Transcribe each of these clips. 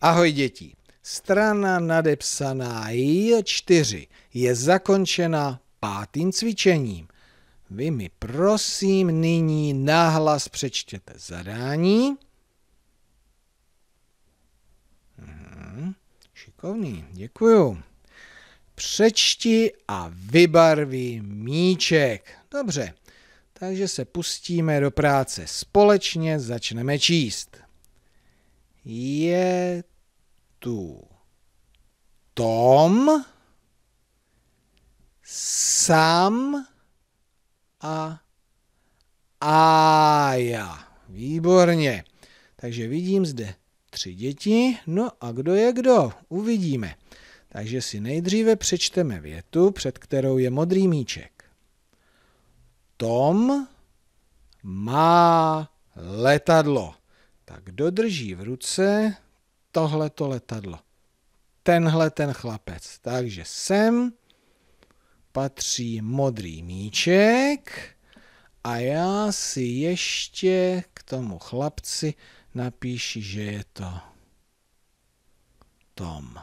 Ahoj děti. Strana nadepsaná J4 je zakončena pátým cvičením. Vy mi prosím nyní nahlas přečtěte zadání. Mhm, šikovný, děkuju. Přečti a vybarví míček. Dobře, takže se pustíme do práce. Společně začneme číst je tu Tom, Sam a Aja. Výborně. Takže vidím zde tři děti. No a kdo je kdo? Uvidíme. Takže si nejdříve přečteme větu, před kterou je modrý míček. Tom má letadlo tak dodrží v ruce tohleto letadlo. Tenhle ten chlapec. Takže sem patří modrý míček a já si ještě k tomu chlapci napíši, že je to Tom.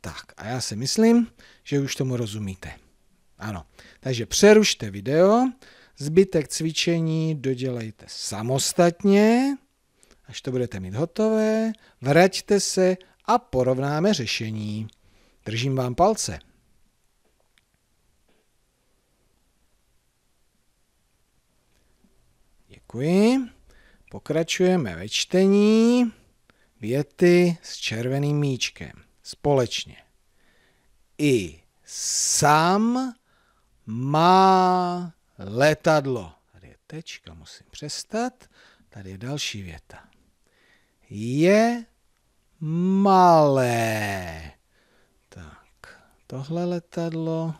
Tak a já si myslím, že už tomu rozumíte. Ano, takže přerušte video, zbytek cvičení dodělejte samostatně. Až to budete mít hotové, vraťte se a porovnáme řešení. Držím vám palce. Děkuji. Pokračujeme ve čtení věty s červeným míčkem. Společně. I sam má letadlo. Tady je tečka, musím přestat. Tady je další věta je malé. Tak, tohle letadlo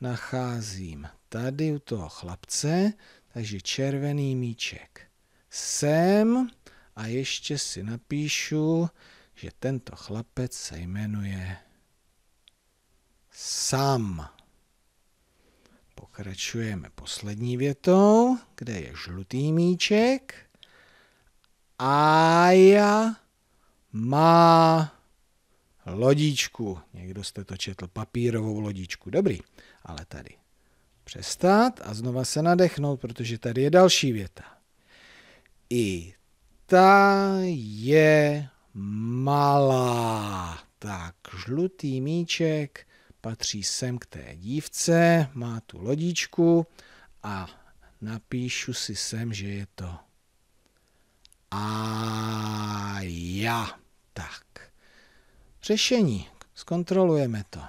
nacházím tady u toho chlapce, takže červený míček sem a ještě si napíšu, že tento chlapec se jmenuje Sam. Pokračujeme poslední větou, kde je žlutý míček. Aja má lodičku. Někdo jste to četl, papírovou lodičku. Dobrý, ale tady přestat a znova se nadechnout, protože tady je další věta. I ta je malá. Tak, žlutý míček patří sem k té dívce, má tu lodičku a napíšu si sem, že je to a já. Tak. Řešení. Zkontrolujeme to.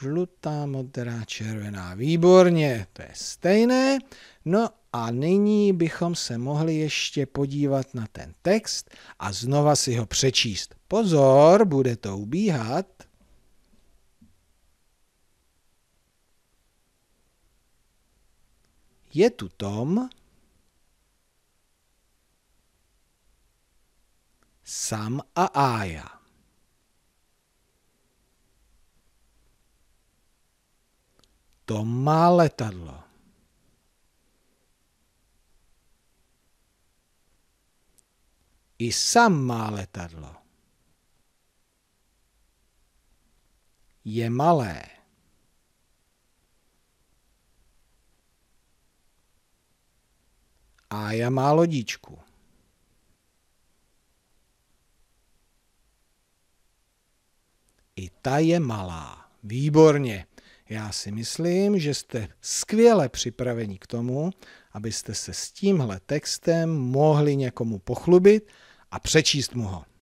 Žlutá, modrá, červená. Výborně, to je stejné. No a nyní bychom se mohli ještě podívat na ten text a znova si ho přečíst. Pozor, bude to ubíhat. Je tu Tom, Sam a Aja. Tom má letadlo. I Sam má letadlo. Je malé. Aja má lodičku. I ta je malá. Výborně. Já si myslím, že jste skvěle připraveni k tomu, abyste se s tímhle textem mohli někomu pochlubit a přečíst mu ho.